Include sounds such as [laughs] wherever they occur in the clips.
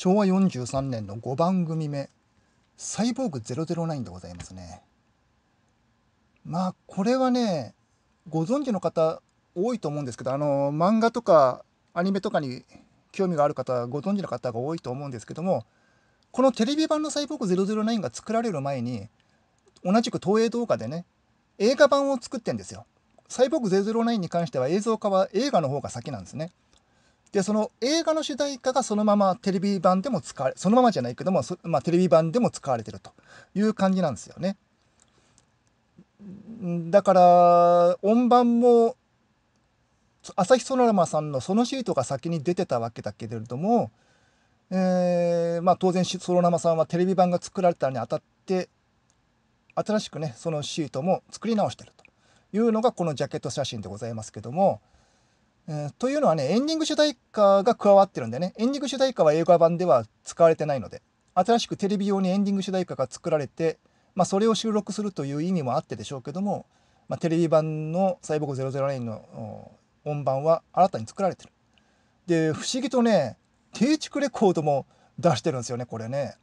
昭和43年の5番組目「サイボーグ009」でございますね。まあこれはねご存知の方多いと思うんですけどあの漫画とかアニメとかに興味がある方ご存知の方が多いと思うんですけどもこのテレビ版の「サイボーグ009」が作られる前に同じく東映動画でね映画版を作ってんですよ。サイボーグ009に関しては映像化は映画の方が先なんですね。で、その映画の主題歌がそのままテレビ版でも使われ、そのままじゃないけども、まあ、テレビ版でも使われてるという感じなんですよね。だから、音盤も、朝日ソノラマさんのそのシートが先に出てたわけだけれども、えー、まあ当然ソロ生マさんはテレビ版が作られたにあたって新しくねそのシートも作り直してるというのがこのジャケット写真でございますけども、えー、というのはね、エンディング主題歌が加わってるんでね。エンディング主題歌は映画版では使われてないので、新しくテレビ用にエンディング主題歌が作られて、まあ、それを収録するという意味もあってでしょうけども、まあ、テレビ版の「サイボーグ009」の音版は新たに作られてる。で不思議とね低築レコードも出してるんですよねこれね。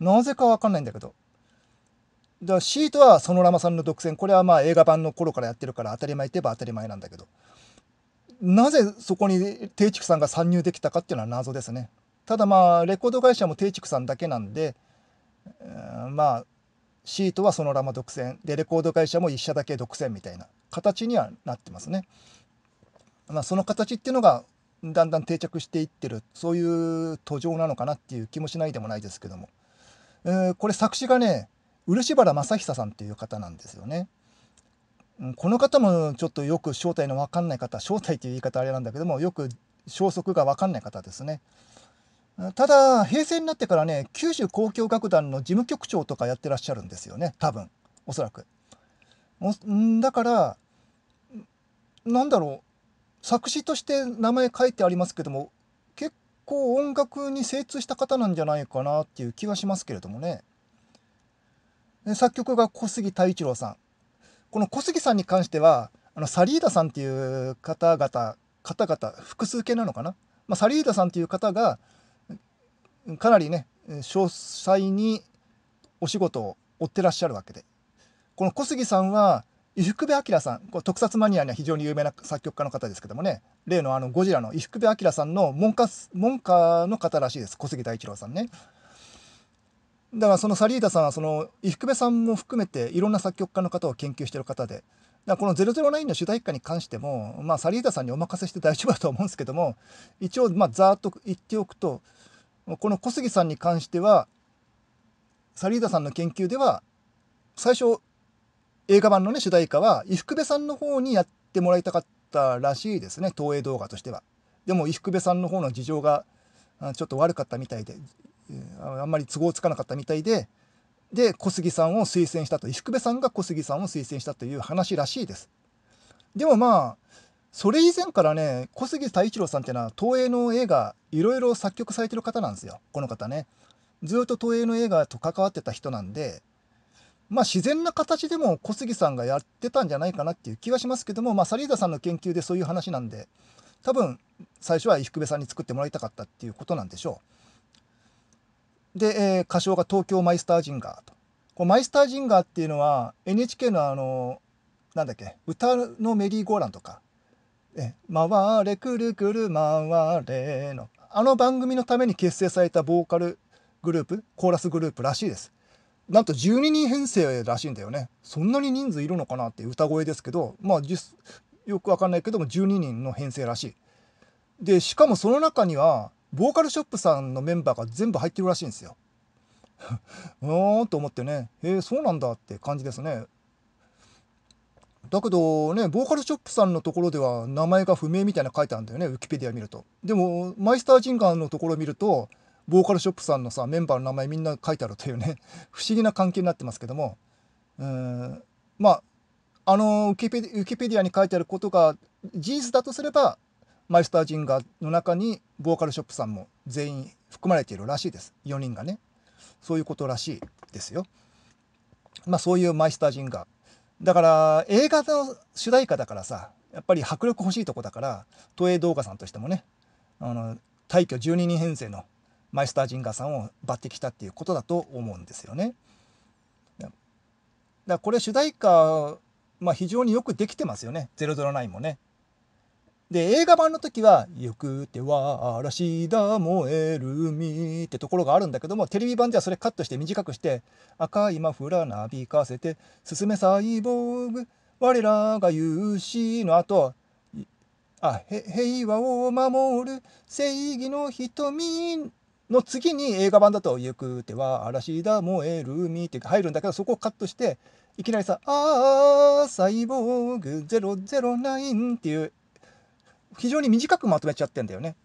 なぜかわかんないんだけど。だからシートはそのラマさんの独占これはまあ映画版の頃からやってるから当たり前といえば当たり前なんだけどなぜそこに定畜さんが参入できたかっていうのは謎ですね。ただまあレコード会社も定畜さんだけなんで、ん、まあシートはそのラマ独占でレコード会社も1社だけ独占みたいな形にはなってますね。まあ、その形っていうのがだんだん定着していってるそういう途上なのかなっていう気もしないでもないですけども、えー、これ作詞がね漆原正久さんっていう方なんですよね。この方もちょっとよく正体の分かんない方正体という言い方あれなんだけどもよく消息が分かんない方ですねただ平成になってからね九州交響楽団の事務局長とかやってらっしゃるんですよね多分おそらくだからなんだろう作詞として名前書いてありますけども結構音楽に精通した方なんじゃないかなっていう気がしますけれどもね作曲が小杉太一郎さんこの小杉さんに関してはあのサリーダさんっていう方々方々複数形なのかな、まあ、サリーダさんっていう方がかなりね詳細にお仕事を追ってらっしゃるわけでこの小杉さんは伊福部明さんこれ特撮マニアには非常に有名な作曲家の方ですけどもね例のあのゴジラの伊福部明さんの門下門下の方らしいです小杉大一郎さんね。だからそのサリーダさんはその伊福部さんも含めていろんな作曲家の方を研究している方でだこの「009」の主題歌に関しても、まあ、サリーダさんにお任せして大丈夫だと思うんですけども一応まあざーっと言っておくとこの小杉さんに関してはサリーダさんの研究では最初映画版のね主題歌は伊福部さんの方にやってもらいたかったらしいですね東映動画としては。でも伊福部さんの方の事情がちょっと悪かったみたいであんまり都合つかなかったみたいでで小杉さんを推薦したと石久部さんが小杉さんを推薦したという話らしいです。でもまあそれ以前からね小杉太一郎さんっていうのは東映の映画いろいろ作曲されてる方なんですよこの方ね。ずっと東映の映画と関わってた人なんでまあ自然な形でも小杉さんがやってたんじゃないかなっていう気はしますけどもまあサリーダさんの研究でそういう話なんで多分最初は石久部さんに作ってもらいたかったっていうことなんでしょう。で、えー、歌唱が東京マイスタージンガーと。こマイスタージンガーっていうのは NHK のあの、なんだっけ、歌のメリーゴーランとか、え回れくるくる回れの、あの番組のために結成されたボーカルグループ、コーラスグループらしいです。なんと12人編成らしいんだよね。そんなに人数いるのかなって歌声ですけど、まあよくわかんないけども12人の編成らしい。で、しかもその中には、ボーカルショップさんのメンバーが全部入ってるらしいんですよ。[laughs] うーんと思ってね、えー、そうなんだって感じですね。だけどね、ボーカルショップさんのところでは名前が不明みたいな書いてあるんだよね、ウィキペディア見ると。でも、マイスタージンガーのところを見ると、ボーカルショップさんのさ、メンバーの名前みんな書いてあるというね、[laughs] 不思議な関係になってますけども、うん、まあ、あのウィキペディアに書いてあることが事実だとすれば、マイスタージンガーの中にボーカルショップさんも全員含まれているらしいです4人がねそういうことらしいですよまあそういうマイスタージンガーだから映画の主題歌だからさやっぱり迫力欲しいとこだから東映動画さんとしてもねあの退去12人編成のマイスタージンガーさんを抜擢したっていうことだと思うんですよねだからこれ主題歌まあ非常によくできてますよね009もねで、映画版の時は、よくては嵐だ燃える海ってところがあるんだけども、テレビ版ではそれカットして短くして、赤いマフラーなびかせて、進めサイボーグ、我らが勇士の後、あ、平和を守る正義の瞳の次に映画版だと「行くては嵐だ燃える海」って入るんだけどそこをカットしていきなりさ「ああサイボーグ009」っていう非常に短くまとめちゃってんだよね。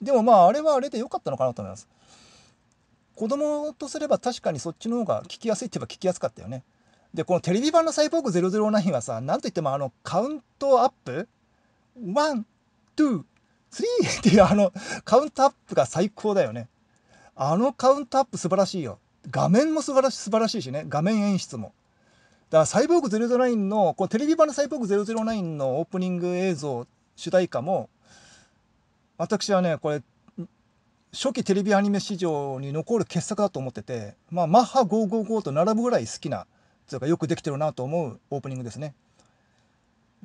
でもまああれはあれで良かったのかなと思います。子供とすれば確かにそっちの方が聞きやすいって言えば聞きやすかったよね。で、このテレビ版のサイボーグ009はさ、何といってもあのカウントアップ、ワン、ツー、スリーっていうあのカウントアップが最高だよね。あのカウントアップ素晴らしいよ。画面も素晴らし素晴らしいしね、画面演出も。だからサイボーグ009の、このテレビ版のサイボーグ009のオープニング映像主題歌も私はねこれ初期テレビアニメ史上に残る傑作だと思ってて、まあ、マッハ555と並ぶぐらい好きなというかよくできてるなと思うオープニングですね。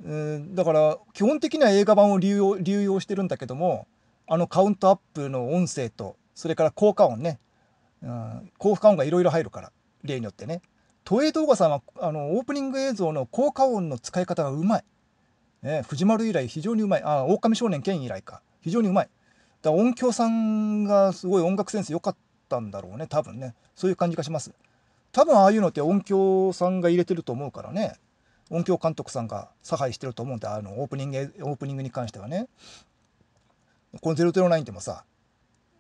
うんだから基本的には映画版を流用流用してるんだけどもあのカウントアップの音声とそれから効果音ね、うん、効果音がいろいろ入るから例によってね。都営動画さんはあのオープニング映像の効果音の使い方がうまい。えー、藤丸以来非常にうまいあ狼少年剣以来か非常にうまいだ音響さんがすごい音楽センス良かったんだろうね多分ねそういう感じがします多分ああいうのって音響さんが入れてると思うからね音響監督さんが差配してると思うんであのオープニングオープニングに関してはねこの009でもさ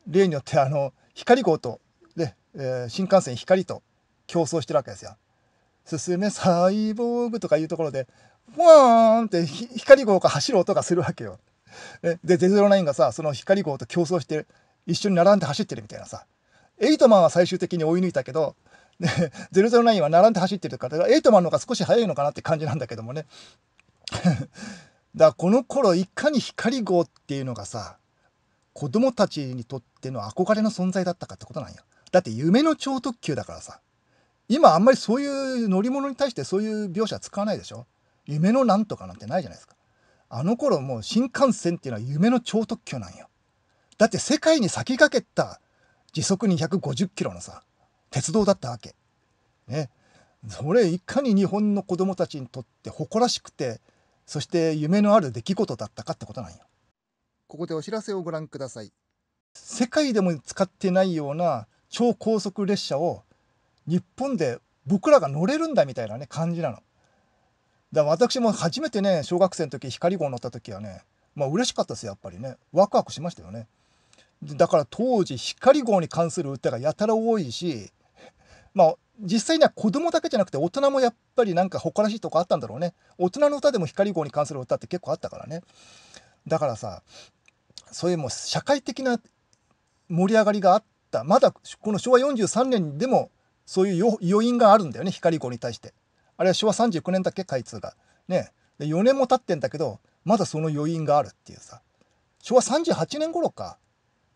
例によってあの光号とで、えー、新幹線光と競争してるわけですよ。進めサイボーグとかいうところでポーンって光号が走る音がするわけよ。で、009がさ、その光号と競争して、一緒に並んで走ってるみたいなさ。エイトマンは最終的に追い抜いたけど、ロ009は並んで走ってるから、エイトマンの方が少し速いのかなって感じなんだけどもね。だからこの頃、いかに光号っていうのがさ、子供たちにとっての憧れの存在だったかってことなんよ。だって夢の超特急だからさ。今あんまりそういう乗り物に対してそういう描写使わないでしょ夢のなんとかなんてないじゃないですか。あの頃もう新幹線っていうのは夢の超特許なんよ。だって世界に先駆けた時速250キロのさ、鉄道だったわけ。ね。それいかに日本の子供たちにとって誇らしくて、そして夢のある出来事だったかってことなんよ。ここでお知らせをご覧ください。世界でも使ってないような超高速列車を日本で僕らが乗れるんだみたいなね感じなの。だ私も初めてね小学生の時光号乗った時はねまあ嬉しかったですやっぱりねワクワクしましたよねだから当時光号に関する歌がやたら多いしまあ実際には子供だけじゃなくて大人もやっぱりなんか誇らしいとこあったんだろうね大人の歌でも光号に関する歌って結構あったからねだからさそういうもう社会的な盛り上がりがあったまだこの昭和43年でもそういう余韻があるんだよね光号に対してあれは昭和39年だけ開通が。ね。で4年も経ってんだけど、まだその余韻があるっていうさ。昭和38年頃か。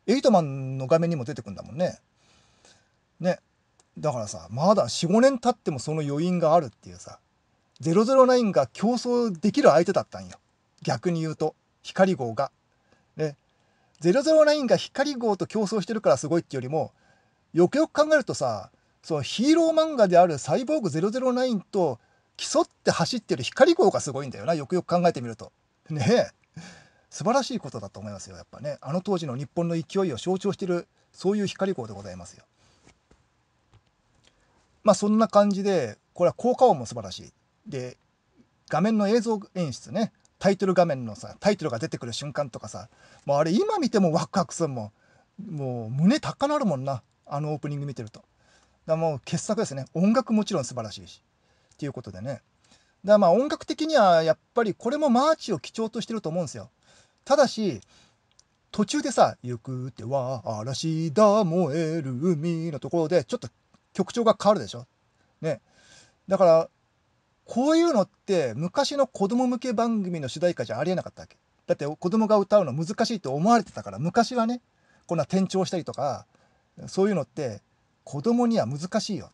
エイトマンの画面にも出てくんだもんね。ね。だからさ、まだ4、5年経ってもその余韻があるっていうさ。009が競争できる相手だったんよ。逆に言うと、光号が。ね。009が光号と競争してるからすごいってよりも、よくよく考えるとさ、そうヒーロー漫画であるサイボーグ009と競って走ってる光号がすごいんだよなよくよく考えてみると。ねえ素晴らしいことだと思いますよやっぱねあの当時の日本の勢いを象徴してるそういう光光でございますよ。まあそんな感じでこれは効果音も素晴らしい。で画面の映像演出ねタイトル画面のさタイトルが出てくる瞬間とかさもうあれ今見てもワクワクするもんもう胸高なるもんなあのオープニング見てると。だもう傑作ですね音楽もちろん素晴らしいしっていうことでねだまあ音楽的にはやっぱりこれもマーチを基調としてると思うんですよただし途中でさ「行くっては嵐だ燃える海」のところでちょっと曲調が変わるでしょねだからこういうのって昔の子供向け番組の主題歌じゃありえなかったわけだって子供が歌うの難しいと思われてたから昔はねこんな転調したりとかそういうのって子供には難しいよっ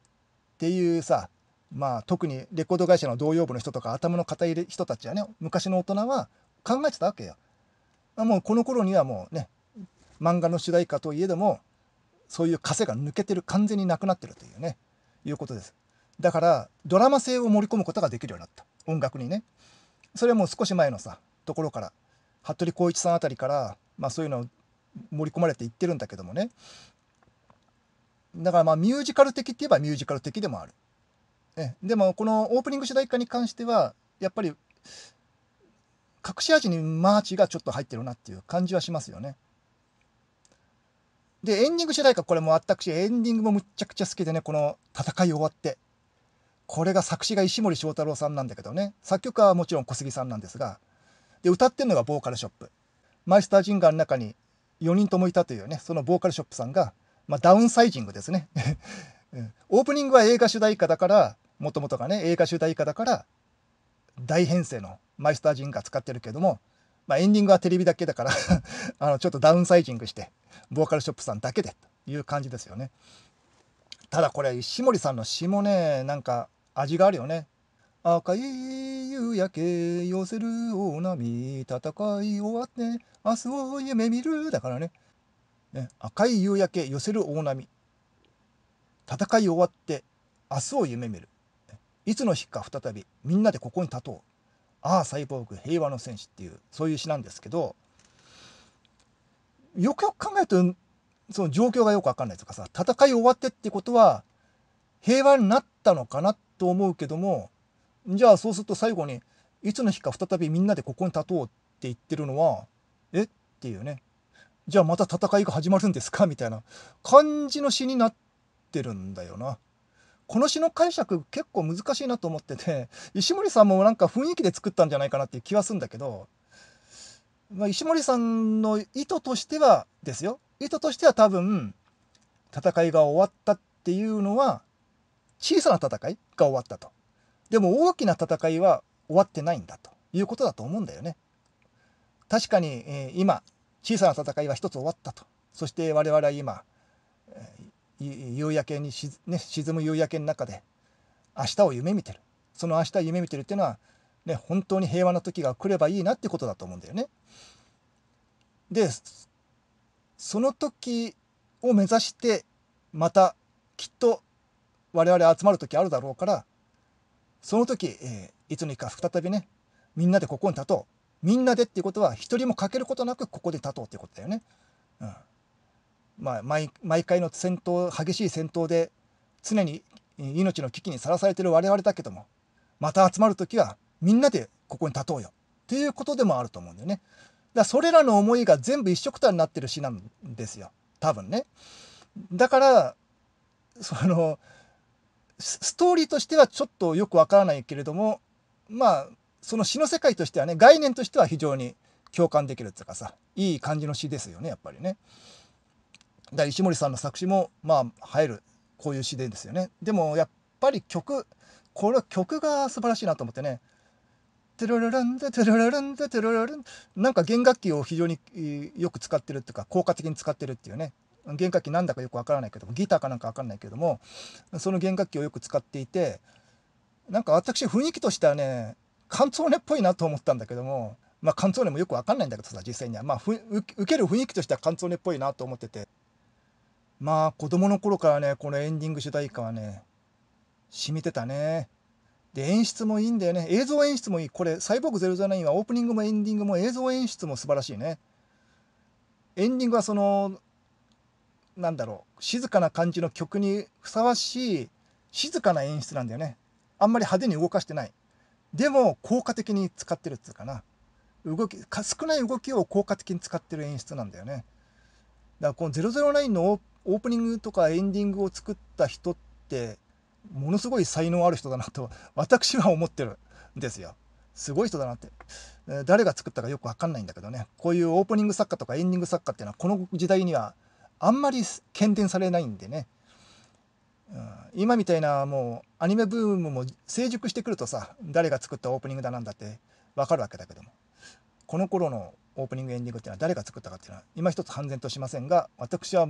ていうさまあ特にレコード会社の同様部の人とか頭の固い人たちはね昔の大人は考えてたわけよ。もうこの頃にはもうね漫画の主題歌といえどもそういう枷が抜けてる完全になくなってるというねいうことです。だからドラマ性を盛り込むことができるようになった音楽にね。それはもう少し前のさところから服部浩一さんあたりから、まあ、そういうのを盛り込まれていってるんだけどもねだからまあミュージカル的って言えばミュージカル的でもある。えでもこのオープニング主題歌に関してはやっぱり隠し味にマーチがちょっと入ってるなっていう感じはしますよね。で、エンディング主題歌、これも私、エンディングもむっちゃくちゃ好きでね、この戦い終わって。これが作詞が石森章太郎さんなんだけどね、作曲家はもちろん小杉さんなんですが、で、歌ってるのがボーカルショップ。マイスタージンガーの中に4人ともいたというね、そのボーカルショップさんが、まあ、ダウンサイジングですね [laughs] オープニングは映画主題歌だから、もともとがね、映画主題歌だから、大編成のマイスタージンが使ってるけども、まあ、エンディングはテレビだけだから [laughs] あのちょっとダウンサイジングして、ボーカルショップさんだけでという感じですよね。ただこれ、石森さんの詩もね、なんか味があるよね。赤い夕焼け寄せる大波戦い終わって明日を夢見るだからねね、赤い夕焼け寄せる大波戦い終わって明日を夢見るいつの日か再びみんなでここに立とうああサイボーグ平和の戦士っていうそういう詩なんですけどよくよく考えるとその状況がよく分かんないとかさ戦い終わってってことは平和になったのかなと思うけどもじゃあそうすると最後にいつの日か再びみんなでここに立とうって言ってるのはえっていうねじゃあまた戦いが始まるんですかみたいな感じの詩になってるんだよな。この詩の解釈結構難しいなと思ってて、石森さんもなんか雰囲気で作ったんじゃないかなっていう気はするんだけど、まあ、石森さんの意図としてはですよ。意図としては多分、戦いが終わったっていうのは、小さな戦いが終わったと。でも大きな戦いは終わってないんだということだと思うんだよね。確かに、え今小さな戦いは一つ終わったとそして我々は今夕焼けにし、ね、沈む夕焼けの中で明日を夢見てるその明日夢見てるっていうのは、ね、本当に平和な時が来ればいいなってことだと思うんだよね。でその時を目指してまたきっと我々集まる時あるだろうからその時、えー、いつの日か再びねみんなでここに立とうみんなでっていうことは一人も欠けることなくここで立とうっていうことだよね。うんまあ、毎毎回の戦闘激しい戦闘で常に命の危機にさらされてる我々だけどもまた集まる時はみんなでここに立とうよっていうことでもあると思うんだよね。だそれらの思いが全部一緒くたになってる詩なんですよ多分ね。だからそのストーリーとしてはちょっとよくわからないけれどもまあその詩の世界としてはね概念としては非常に共感できるっていうかさいい感じの詩ですよねやっぱりね。だ石森さんの作詞もまあ入るこういう詩でですよね。でもやっぱり曲これは曲が素晴らしいなと思ってね。テロロランテテロロランテテロロランなんか弦楽器を非常によく使ってるっていうか効果的に使ってるっていうね弦楽器なんだかよくわからないけどもギターかなんかわかんないけどもその弦楽器をよく使っていてなんか私雰囲気としてはねカンねっぽいなと思ったんだけども、まあ、カンねもよくわかんないんだけどさ、実際には。まあ、ふ受ける雰囲気としてはカンねっぽいなと思ってて。まあ、子供の頃からね、このエンディング主題歌はね、染みてたね。で、演出もいいんだよね。映像演出もいい。これ、サイボーグ009はオープニングもエンディングも映像演出も素晴らしいね。エンディングはその、なんだろう、静かな感じの曲にふさわしい、静かな演出なんだよね。あんまり派手に動かしてない。でも効果的に使ってるっつうかな動き少ない動きを効果的に使ってる演出なんだよねだからこの009のオープニングとかエンディングを作った人ってものすごい才能ある人だなと [laughs] 私は思ってるんですよすごい人だなって誰が作ったかよく分かんないんだけどねこういうオープニング作家とかエンディング作家っていうのはこの時代にはあんまり喧伝されないんでね今みたいなもうアニメブームも成熟してくるとさ誰が作ったオープニングだなんだってわかるわけだけどもこの頃のオープニングエンディングっていうのは誰が作ったかっていうのは今一つ判然としませんが私は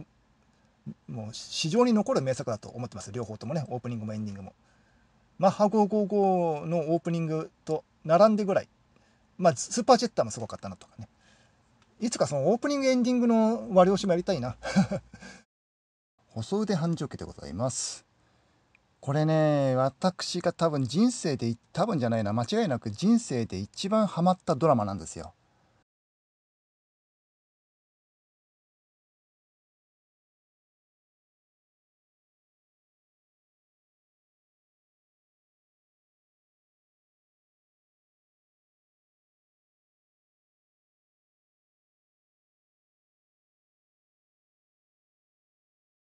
もう史上に残る名作だと思ってます両方ともねオープニングもエンディングも。マッハ555のオープニングと並んでぐらい、まあ、スーパージェッターもすごかったなとかねいつかそのオープニングエンディングの割り押しもやりたいな [laughs] 細腕繁盛家でございます。これね、私が多分人生で、多分じゃないな、間違いなく人生で一番ハマったドラマなんですよ。